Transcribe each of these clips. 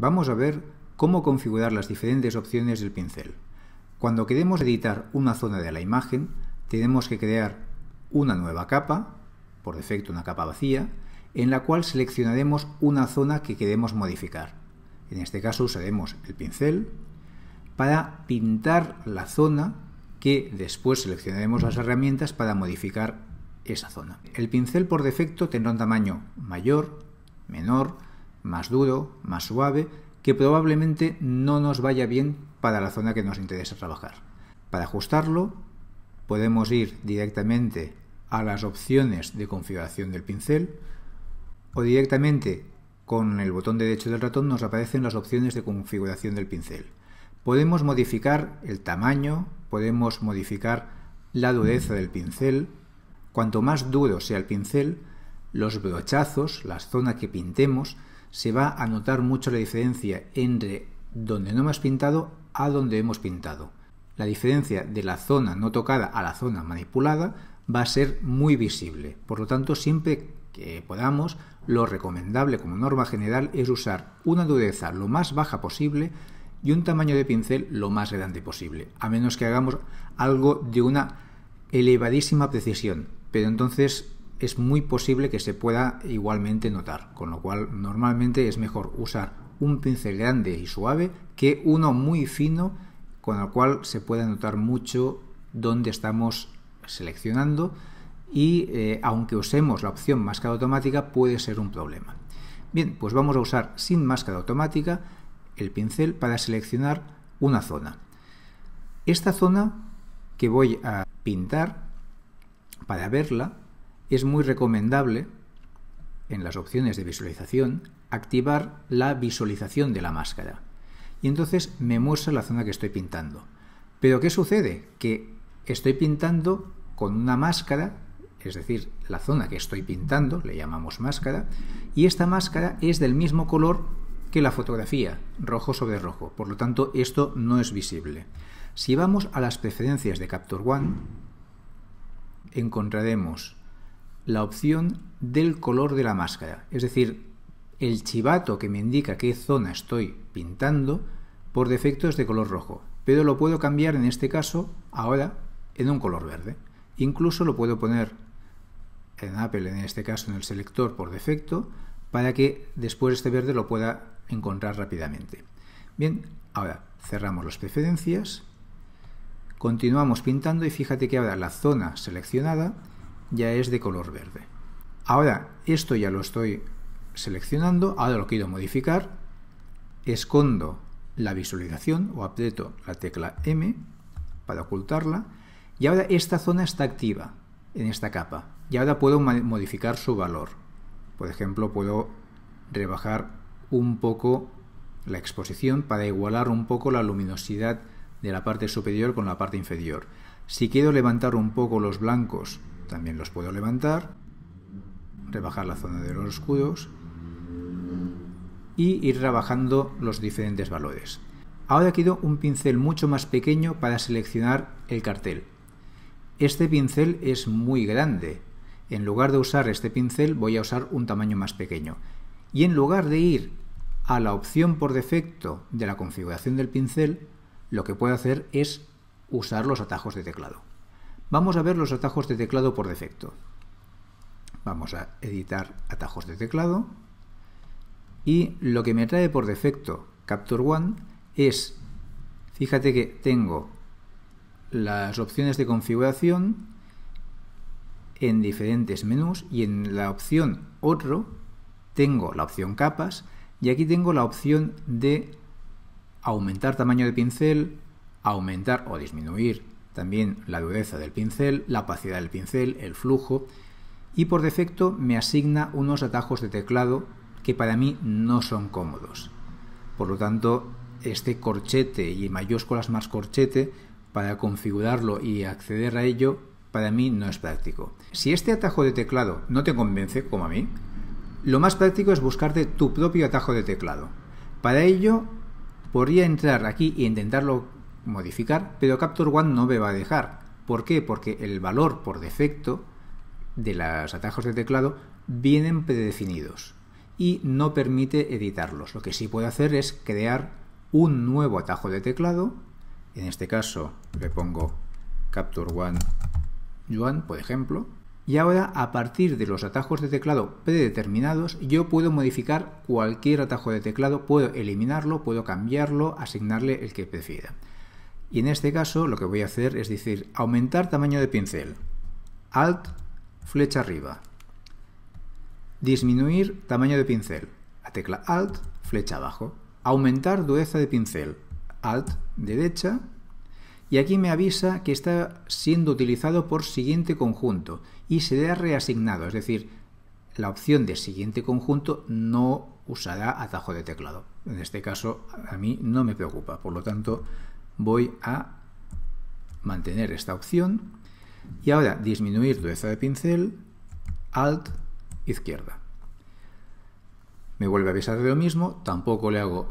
Vamos a ver cómo configurar las diferentes opciones del pincel. Cuando queremos editar una zona de la imagen, tenemos que crear una nueva capa, por defecto una capa vacía, en la cual seleccionaremos una zona que queremos modificar. En este caso usaremos el pincel para pintar la zona que después seleccionaremos las herramientas para modificar esa zona. El pincel por defecto tendrá un tamaño mayor, menor, más duro, más suave, que probablemente no nos vaya bien para la zona que nos interesa trabajar. Para ajustarlo, podemos ir directamente a las opciones de configuración del pincel o directamente con el botón derecho del ratón nos aparecen las opciones de configuración del pincel. Podemos modificar el tamaño, podemos modificar la dureza del pincel. Cuanto más duro sea el pincel, los brochazos, la zona que pintemos, se va a notar mucho la diferencia entre donde no hemos pintado a donde hemos pintado. La diferencia de la zona no tocada a la zona manipulada va a ser muy visible. Por lo tanto, siempre que podamos, lo recomendable como norma general es usar una dureza lo más baja posible y un tamaño de pincel lo más grande posible, a menos que hagamos algo de una elevadísima precisión. Pero entonces es muy posible que se pueda igualmente notar, con lo cual normalmente es mejor usar un pincel grande y suave que uno muy fino con el cual se puede notar mucho dónde estamos seleccionando y eh, aunque usemos la opción máscara automática puede ser un problema. Bien, pues vamos a usar sin máscara automática el pincel para seleccionar una zona. Esta zona que voy a pintar, para verla, es muy recomendable, en las opciones de visualización, activar la visualización de la máscara. Y entonces me muestra la zona que estoy pintando. Pero ¿qué sucede? Que estoy pintando con una máscara, es decir, la zona que estoy pintando, le llamamos máscara, y esta máscara es del mismo color que la fotografía, rojo sobre rojo, por lo tanto esto no es visible. Si vamos a las preferencias de Capture One, encontraremos la opción del color de la máscara, es decir, el chivato que me indica qué zona estoy pintando por defecto es de color rojo, pero lo puedo cambiar en este caso ahora en un color verde. Incluso lo puedo poner en Apple, en este caso en el selector por defecto, para que después este verde lo pueda encontrar rápidamente. Bien, ahora cerramos las preferencias, continuamos pintando y fíjate que ahora la zona seleccionada ya es de color verde. Ahora, esto ya lo estoy seleccionando, ahora lo quiero modificar, escondo la visualización o aprieto la tecla M para ocultarla y ahora esta zona está activa en esta capa y ahora puedo modificar su valor. Por ejemplo, puedo rebajar un poco la exposición para igualar un poco la luminosidad de la parte superior con la parte inferior. Si quiero levantar un poco los blancos también los puedo levantar, rebajar la zona de los escudos y ir rebajando los diferentes valores. Ahora quiero un pincel mucho más pequeño para seleccionar el cartel. Este pincel es muy grande. En lugar de usar este pincel voy a usar un tamaño más pequeño. Y en lugar de ir a la opción por defecto de la configuración del pincel, lo que puedo hacer es usar los atajos de teclado. Vamos a ver los atajos de teclado por defecto. Vamos a editar atajos de teclado y lo que me trae por defecto Capture One es, fíjate que tengo las opciones de configuración en diferentes menús y en la opción otro tengo la opción capas y aquí tengo la opción de aumentar tamaño de pincel, aumentar o disminuir también la dureza del pincel, la opacidad del pincel, el flujo. Y por defecto me asigna unos atajos de teclado que para mí no son cómodos. Por lo tanto, este corchete y mayúsculas más corchete, para configurarlo y acceder a ello, para mí no es práctico. Si este atajo de teclado no te convence, como a mí, lo más práctico es buscarte tu propio atajo de teclado. Para ello, podría entrar aquí e intentarlo modificar, pero Capture One no me va a dejar. ¿Por qué? Porque el valor por defecto de los atajos de teclado vienen predefinidos y no permite editarlos. Lo que sí puedo hacer es crear un nuevo atajo de teclado. En este caso le pongo Capture One Yuan, por ejemplo. Y ahora, a partir de los atajos de teclado predeterminados, yo puedo modificar cualquier atajo de teclado, puedo eliminarlo, puedo cambiarlo, asignarle el que prefiera. Y en este caso lo que voy a hacer es decir aumentar tamaño de pincel. Alt, flecha arriba. Disminuir tamaño de pincel. a tecla Alt, flecha abajo. Aumentar dureza de pincel. Alt, derecha. Y aquí me avisa que está siendo utilizado por siguiente conjunto y se ha reasignado, es decir, la opción de siguiente conjunto no usará atajo de teclado. En este caso a mí no me preocupa, por lo tanto voy a mantener esta opción y ahora disminuir dureza de pincel, alt, izquierda. Me vuelve a avisar de lo mismo, tampoco le hago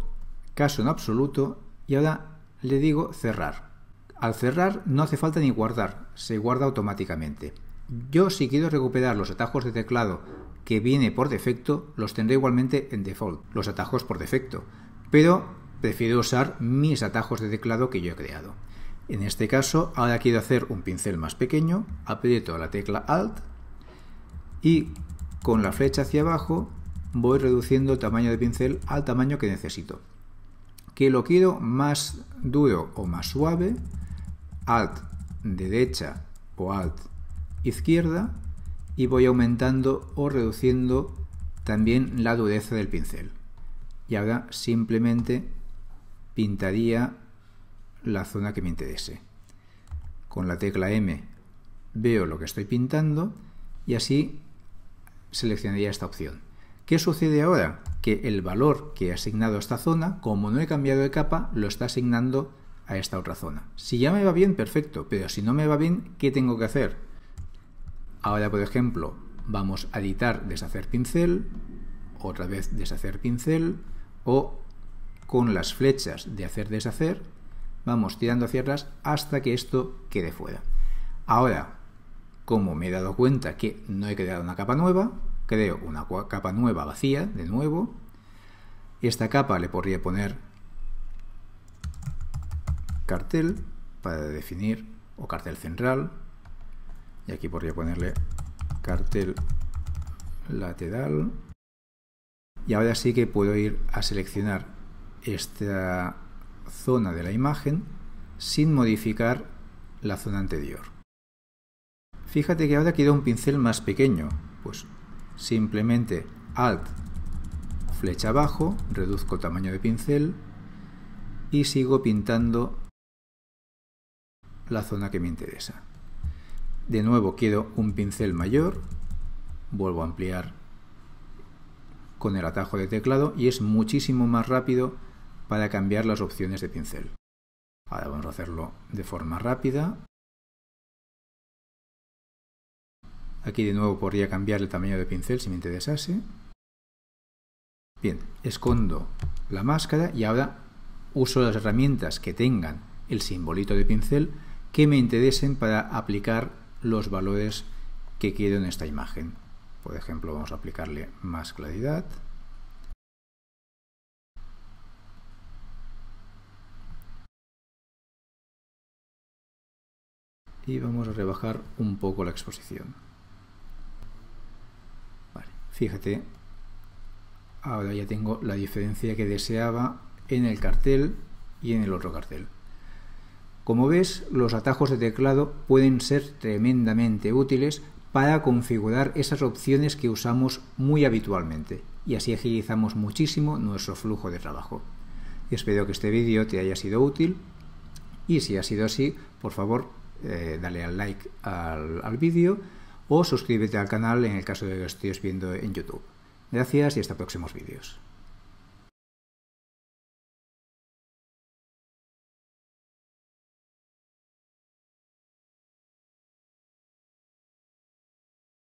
caso en absoluto y ahora le digo cerrar. Al cerrar no hace falta ni guardar, se guarda automáticamente. Yo si quiero recuperar los atajos de teclado que viene por defecto, los tendré igualmente en default, los atajos por defecto. Pero prefiero usar mis atajos de teclado que yo he creado. En este caso, ahora quiero hacer un pincel más pequeño, aprieto la tecla Alt y con la flecha hacia abajo voy reduciendo el tamaño de pincel al tamaño que necesito. Que lo quiero más duro o más suave, Alt derecha o Alt izquierda y voy aumentando o reduciendo también la dureza del pincel. Y ahora simplemente pintaría la zona que me interese. Con la tecla M veo lo que estoy pintando y así seleccionaría esta opción. ¿Qué sucede ahora? Que el valor que he asignado a esta zona, como no he cambiado de capa, lo está asignando a esta otra zona. Si ya me va bien, perfecto, pero si no me va bien, ¿qué tengo que hacer? Ahora, por ejemplo, vamos a editar deshacer pincel, otra vez deshacer pincel o con las flechas de hacer deshacer, vamos tirando hacia atrás hasta que esto quede fuera. Ahora, como me he dado cuenta que no he creado una capa nueva, creo una capa nueva vacía, de nuevo. Esta capa le podría poner cartel para definir, o cartel central. Y aquí podría ponerle cartel lateral. Y ahora sí que puedo ir a seleccionar esta zona de la imagen sin modificar la zona anterior. Fíjate que ahora queda un pincel más pequeño, pues simplemente Alt, flecha abajo, reduzco tamaño de pincel y sigo pintando la zona que me interesa. De nuevo quiero un pincel mayor, vuelvo a ampliar con el atajo de teclado y es muchísimo más rápido para cambiar las opciones de pincel. Ahora vamos a hacerlo de forma rápida. Aquí de nuevo podría cambiar el tamaño de pincel si me interesase. Bien, escondo la máscara y ahora uso las herramientas que tengan el simbolito de pincel que me interesen para aplicar los valores que quiero en esta imagen. Por ejemplo, vamos a aplicarle más claridad. y vamos a rebajar un poco la exposición. fíjate, ahora ya tengo la diferencia que deseaba en el cartel y en el otro cartel. Como ves, los atajos de teclado pueden ser tremendamente útiles para configurar esas opciones que usamos muy habitualmente y así agilizamos muchísimo nuestro flujo de trabajo. Espero que este vídeo te haya sido útil y si ha sido así, por favor eh, dale al like al, al vídeo o suscríbete al canal en el caso de que lo estés viendo en YouTube. Gracias y hasta próximos vídeos.